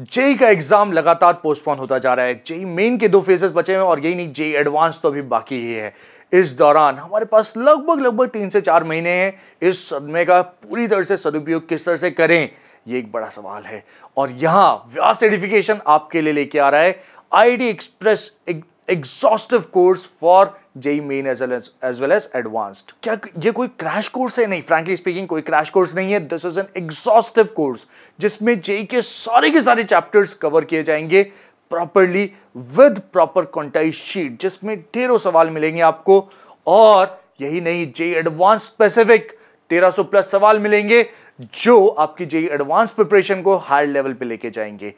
JEE का exam लगातार postpone होता जा रहा है जेई मेन के दो फेजेस बचे हैं और यही नहीं जेई एडवांस तो अभी बाकी ही है इस दौरान हमारे पास लगभग लगभग तीन से चार महीने हैं इस सदमे का पूरी तरह से सदुपयोग किस तरह से करें ये एक बड़ा सवाल है और यहाँ व्यास सर्टिफिकेशन आपके लिए लेके आ रहा है आईडी एक्सप्रेस एक exhaustive course for JEE Main as well as as well as advanced क्या ये कोई क्रैश कोर्स है नहीं फ्रेंकली स्पीकिंग कोई क्रैश कोर्स नहीं है this is an exhaustive course जिसमें जेई के सारे के सारे चैप्टर्स कवर किए जाएंगे properly with proper concise sheet जिसमें ढेरों सवाल मिलेंगे आपको और यही नहीं जेई एडवांस स्पेसिफिक 1300 प्लस सवाल मिलेंगे जो आपकी जेई एडवांस प्रिपरेशन को हायर लेवल पे लेके जाएंगे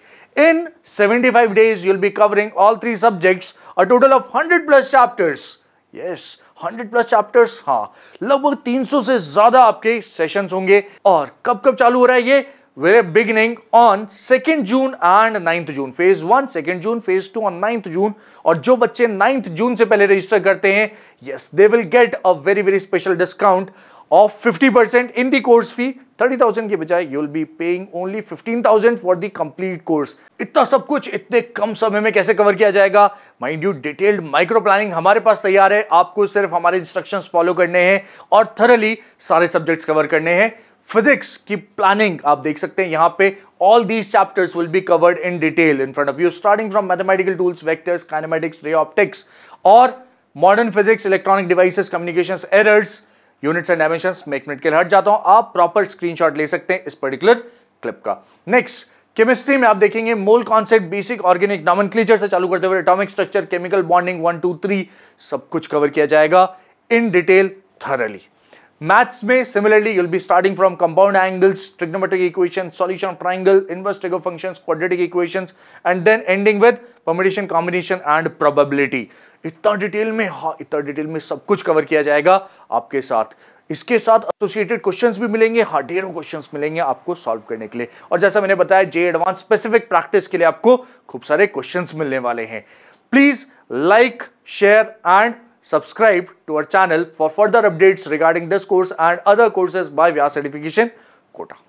in 75 days you'll be covering all three subjects a total of 100 plus chapters yes 100 plus chapters हाँ लगभग 300 से ज्यादा आपके सेशंस होंगे और कब कब चालू हो रहा है ये we're beginning on 2nd June and 9th June. Phase 1, 2nd June, Phase 2 on 9th June. और जो बच्चे 9th June से पहले रजिस्टर करते हैं yes, they will get a very very special discount of 50% in the course fee 30,000 के बजाय you will be paying only 15,000 for the complete course इतना सब कुछ इतने कम समय में कैसे कवर किया जाएगा mind you detailed micro planning हमारे पास तैयार है आपको सिर्फ हमारे इंस्ट्रक्शंस फॉलो करने हैं और थरली सारे सब्जेक्ट्स कवर करने हैं फिजिक्स की प्लानिंग आप देख सकते हैं यहाँ पे all these chapters will be covered in detail in front of you starting from mathematical tools vectors kinematics ray optics or modern physics electronic devices communications errors units and dimension मैं एक minute के लिए हट जाता हूं आप proper screenshot ले सकते हैं इस पर्टिकुलर क्लिप का नेक्स्ट केमिस्ट्री में आप देखेंगे मोल कॉन्सेप्ट बेसिक ऑर्गेनिक नॉमन से चालू करते हुए atomic structure chemical bonding one two three सब कुछ कवर किया जाएगा इन डिटेल थरली मैथ्स में similarly you'll be starting from compound angles trigonometric equation solution of triangle inverse function quadratic equation and then ending with permutation combination and probability इतना detail में हा इतना detail में सब कुछ कवर किया जाएगा आपके साथ इसके साथ एसोसिएटेड क्वेश्चंस भी मिलेंगे हाँ ढेरों क्वेश्चंस मिलेंगे आपको सॉल्व करने के लिए और जैसा मैंने बताया जे एडवांस स्पेसिफिक प्रैक्टिस के लिए आपको खूब सारे क्वेश्चंस मिलने वाले हैं please like share and Subscribe to our channel for further updates regarding this course and other courses by Vyas Certification Kota.